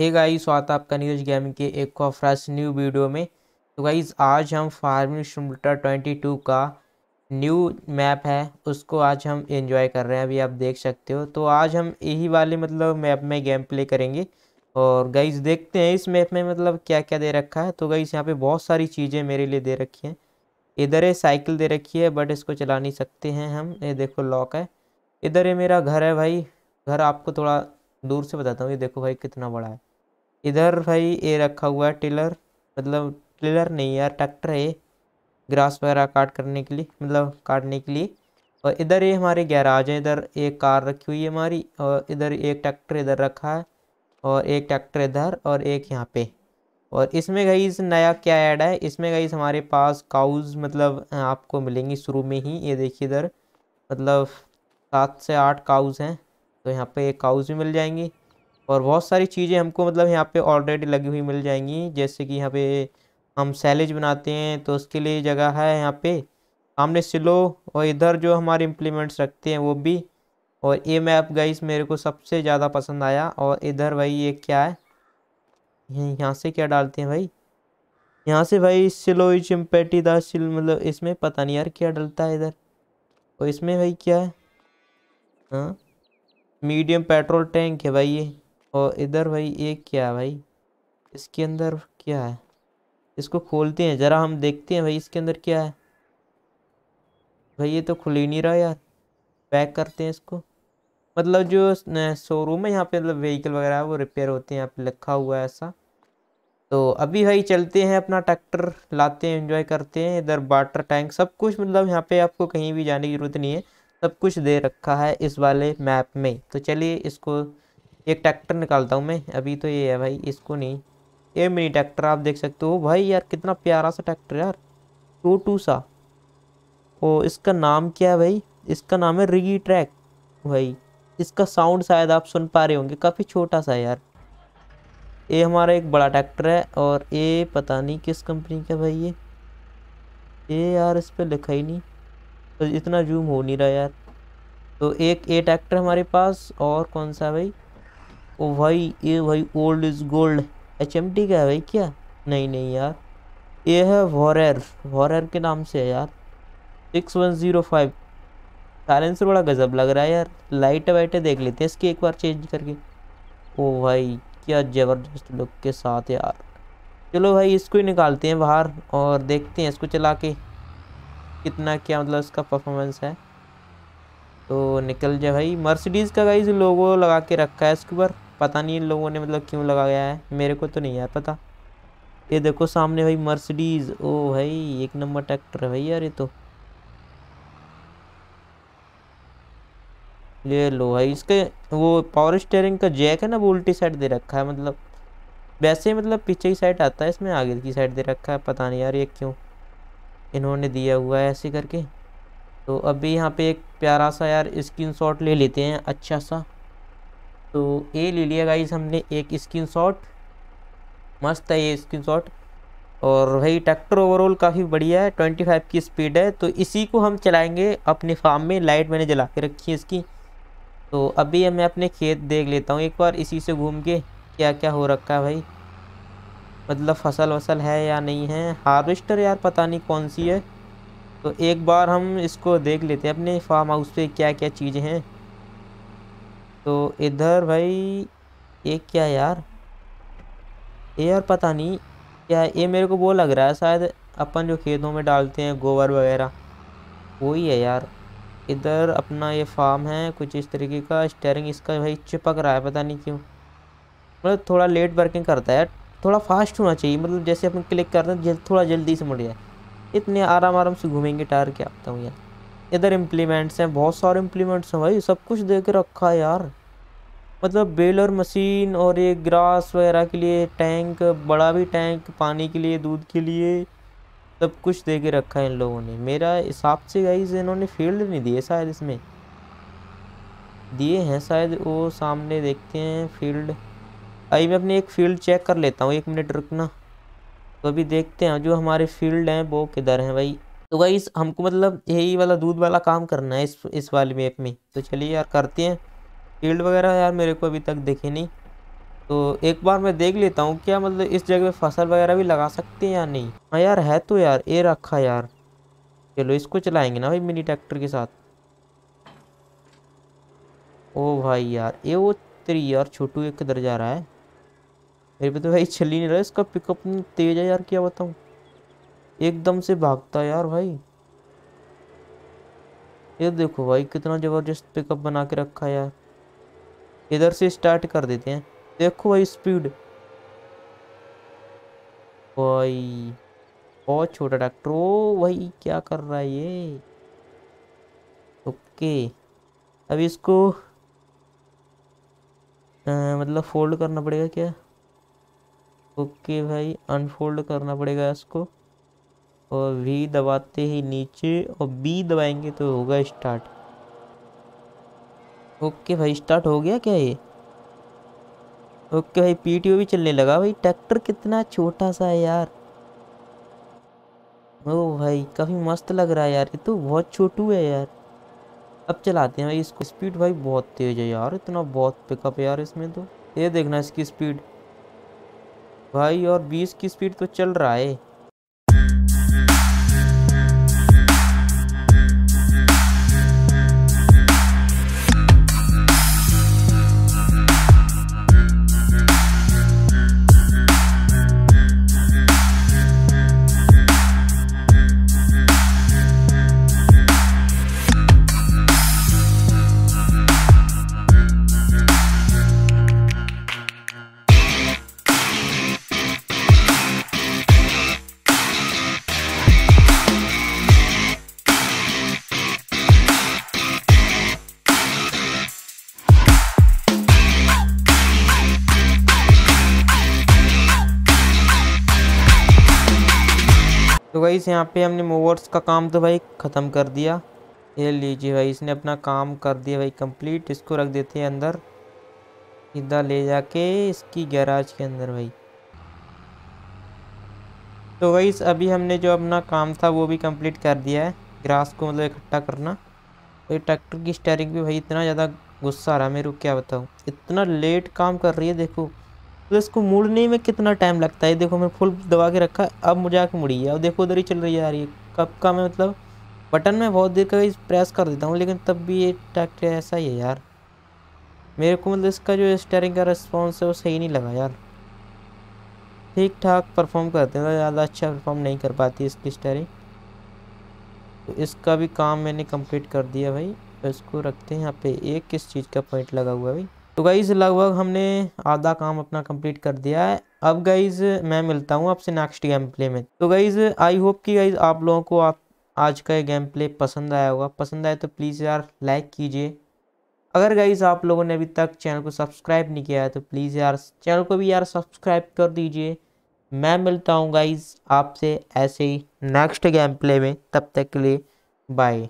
hey guys स्वागत आपका news gaming के एक और फ्रेश न्यू वीडियो में तो गाइस आज हम फार्मिंग सिमुलेटर 22 का न्यू मैप है उसको आज हम एंजॉय कर रहे हैं अभी आप देख सकते हो तो आज हम यही वाले मतलब मैप में गेम प्ले करेंगे और गाइस देखते हैं इस मैप में मतलब क्या क्या दे रखा है तो गाइस यहाँ पर बहुत सारी चीज़ें मेरे लिए दे रखी हैं इधर है साइकिल दे रखी है बट इसको चला नहीं सकते हैं हम ये देखो लॉक है इधर है मेरा घर है भाई घर आपको थोड़ा दूर से बताता हूँ ये देखो भाई कितना बड़ा है इधर भाई ये रखा हुआ है टिलर मतलब टिलर नहीं यार ट्रैक्टर है ग्रास वगैरह काट करने के लिए मतलब काटने के लिए और इधर ये हमारे गैराज है इधर एक कार रखी हुई है हमारी और इधर एक ट्रैक्टर इधर रखा है और एक ट्रैक्टर इधर और एक यहाँ पे और इसमें गई इस नया क्या ऐड है इसमें गई इस हमारे पास काउज मतलब आपको मिलेंगी शुरू में ही ये देखिए इधर मतलब सात से आठ काउज हैं तो यहाँ पे एक काउज भी मिल जाएंगी और बहुत सारी चीज़ें हमको मतलब यहाँ पे ऑलरेडी लगी हुई मिल जाएंगी जैसे कि यहाँ पे हम सैलेज बनाते हैं तो उसके लिए जगह है यहाँ पे सामने सिलो और इधर जो हमारे इम्प्लीमेंट्स रखते हैं वो भी और ये मैप गाइस मेरे को सबसे ज़्यादा पसंद आया और इधर भाई ये क्या है यहाँ से क्या डालते हैं भाई यहाँ से भाई सिलो चिम्पेटी दिल मतलब इसमें पता नहीं यार क्या डलता है इधर और इसमें भाई क्या है हाँ मीडियम पेट्रोल टैंक है भाई ये और इधर भाई ये क्या है भाई इसके अंदर क्या है इसको खोलते हैं ज़रा हम देखते हैं भाई इसके अंदर क्या है भाई ये तो खुल ही नहीं रहा यार पैक करते हैं इसको मतलब जो शोरूम है यहाँ पे मतलब व्हीकल वगैरह वो रिपेयर होते हैं यहाँ पे लिखा हुआ है ऐसा तो अभी भाई चलते हैं अपना ट्रैक्टर लाते हैं एंजॉय करते हैं इधर वाटर टैंक सब कुछ मतलब यहाँ पे आपको कहीं भी जाने की ज़रूरत नहीं है सब कुछ दे रखा है इस वाले मैप में तो चलिए इसको एक ट्रैक्टर निकालता हूँ मैं अभी तो ये है भाई इसको नहीं ये मिनी ट्रैक्टर आप देख सकते हो भाई यार कितना प्यारा सा ट्रैक्टर यार टू टू सा ओ इसका नाम क्या है भाई इसका नाम है रिगी ट्रैक भाई इसका साउंड शायद आप सुन पा रहे होंगे काफ़ी छोटा सा यार ये हमारा एक बड़ा ट्रैक्टर है और ये पता नहीं किस कंपनी का भाई ये ये यार इस पर लिखा ही नहीं तो इतना जूम हो नहीं रहा यार तो एक ए ट्रैक्टर हमारे पास और कौन सा भाई ओ भाई ये भाई old is gold H M T का है भाई क्या नहीं नहीं यार ये है वॉरर वॉरर के नाम से है यार six one zero five silencer बड़ा गजब लग रहा है यार लाइट वाइटें देख लेते हैं इसकी एक बार चेंज करके ओ भाई क्या ज़बरदस्त लुक के साथ यार चलो भाई इसको ही निकालते हैं बाहर और देखते हैं इसको चला के कितना क्या मतलब इसका परफॉर्मेंस है तो निकल जाए भाई मर्सिडीज़ का गाइज लोगो लगा के रखा है इसके ऊपर पता नहीं इन लोगों ने मतलब क्यों लगाया है मेरे को तो नहीं यार पता ये देखो सामने भाई मर्सिडीज ओ भाई एक नंबर ट्रैक्टर है भाई यार ये तो ये लो भाई इसके वो पावर स्टेयरिंग का जैक है ना वो उल्टी साइड दे रखा है मतलब वैसे मतलब पीछे की साइड आता है इसमें आगे की साइड दे रखा है पता नहीं यार ये क्यों इन्होंने दिया हुआ है ऐसे करके तो अभी यहाँ पे एक प्यारा सा यार स्क्रीन शॉट ले लेते हैं अच्छा सा तो ये ले लिया गाइज हमने एक स्क्रीन शॉट मस्त है ये स्क्रीन शॉट और भाई ट्रैक्टर ओवरऑल काफ़ी बढ़िया है ट्वेंटी फाइव की स्पीड है तो इसी को हम चलाएंगे अपने फार्म में लाइट मैंने जला के रखी है इसकी तो अभी मैं अपने खेत देख लेता हूँ एक बार इसी से घूम के क्या क्या हो रखा है भाई मतलब फसल वसल है या नहीं है हार्वेस्टर यार पता नहीं कौन सी है तो एक बार हम इसको देख लेते हैं अपने फार्म हाउस पर क्या क्या चीज़ें हैं तो इधर भाई ये क्या यार ये यार पता नहीं क्या ये मेरे को वो लग रहा है शायद अपन जो खेतों में डालते हैं गोबर वगैरह वही है यार इधर अपना ये फार्म है कुछ इस तरीके का स्टेयरिंग इसका भाई चिपक रहा है पता नहीं क्यों मतलब थोड़ा लेट वर्किंग करता है थोड़ा फास्ट होना चाहिए मतलब जैसे अपन क्लिक करते हैं जल, थोड़ा जल्दी से मुड़ जाए इतने आराम आराम से घूमेंगे टायर क्या बताऊँ यार इधर इम्प्लीमेंट्स हैं बहुत सारे इम्प्लीमेंट्स हैं भाई सब कुछ दे के रखा है यार मतलब बेलर मशीन और ये ग्रास वगैरह के लिए टैंक बड़ा भी टैंक पानी के लिए दूध के लिए सब कुछ दे के रखा है इन लोगों ने मेरा हिसाब से गाइज इन्होंने फील्ड नहीं दिए शायद इसमें दिए हैं शायद वो सामने देखते हैं फील्ड आई मैं अपनी एक फील्ड चेक कर लेता हूँ एक मिनट रुकना तो अभी देखते हैं जो हमारे फील्ड हैं वो किधर हैं भाई तो भाई हमको मतलब यही वाला दूध वाला काम करना है इस इस वाले मैप में तो चलिए यार करते हैं फील्ड वगैरह यार मेरे को अभी तक दिखी नहीं तो एक बार मैं देख लेता हूँ क्या मतलब इस जगह पे फसल वगैरह भी लगा सकते हैं या नहीं हाँ यार है तो यार ये रखा यार चलो इसको चलाएंगे ना भाई मिनी ट्रैक्टर के साथ ओ भाई यार ये वो तेरी यार छोटू एक किधर जा रहा है मेरे पे तो भाई चल ही नहीं रहा इसका पिकअप तेज है यार क्या बताऊँ एकदम से भागता यार भाई ये देखो भाई कितना ज़बरदस्त पिकअप बना के रखा है यार इधर से स्टार्ट कर देते हैं देखो भाई स्पीड भाई बहुत छोटा डॉक्टर ओ भाई क्या कर रहा है ये ओके अब इसको आ, मतलब फोल्ड करना पड़ेगा क्या ओके भाई अनफोल्ड करना पड़ेगा इसको और वी दबाते ही नीचे और बी दबाएंगे तो होगा स्टार्ट ओके भाई स्टार्ट हो गया क्या ये ओके भाई पी भी चलने लगा भाई ट्रैक्टर कितना छोटा सा है यार ओ भाई काफ़ी मस्त लग रहा है यार ये तो बहुत छोटू है यार अब चलाते हैं भाई इसको स्पीड भाई बहुत तेज़ है यार इतना बहुत पिकअप है यार इसमें तो ये देखना इसकी स्पीड भाई और बीस की स्पीड तो चल रहा है भाई यहाँ पे हमने मोवर्स का काम तो भाई ख़त्म कर दिया ये लीजिए भाई इसने अपना काम कर दिया भाई कंप्लीट इसको रख देते हैं अंदर सीधा ले जाके इसकी गैराज के अंदर भाई तो वही अभी हमने जो अपना काम था वो भी कंप्लीट कर दिया है ग्रास को मतलब इकट्ठा करना तो ट्रैक्टर की स्टेयरिंग भी भाई इतना ज़्यादा गुस्सा आ रहा है मेरे को क्या बताऊँ इतना लेट काम कर रही है देखो तो इसको मुड़ने में कितना टाइम लगता है देखो मैंने फुल दबा के रखा अब मुझे आके मुड़ी है अब देखो उधर ही चल रही है आ रही है कब का मैं मतलब बटन में बहुत देर का प्रेस कर देता हूँ लेकिन तब भी ये ट्रैक्टर ऐसा ही है यार मेरे को मतलब इसका जो स्टेयरिंग का रिस्पॉन्स है वो सही नहीं लगा यार ठीक ठाक परफॉर्म करते हैं ज़्यादा अच्छा परफॉर्म नहीं कर पाती इसकी स्टेयरिंग तो इसका भी काम मैंने कंप्लीट कर दिया भाई तो इसको रखते हैं यहाँ पे एक किस चीज़ का पॉइंट लगा हुआ है भाई तो गाइज़ लगभग हमने आधा काम अपना कंप्लीट कर दिया है अब गाइज़ मैं मिलता हूँ आपसे नेक्स्ट गेम प्ले में तो गाइज़ आई होप कि गाइज़ आप लोगों को आप आज का ये गेम प्ले पसंद आया होगा पसंद आया तो प्लीज़ यार लाइक कीजिए अगर गाइज़ आप लोगों ने अभी तक चैनल को सब्सक्राइब नहीं किया है तो प्लीज़ यार चैनल को भी यार सब्सक्राइब कर दीजिए मैं मिलता हूँ गाइज़ आपसे ऐसे ही नेक्स्ट गेम प्ले में तब तक के लिए बाय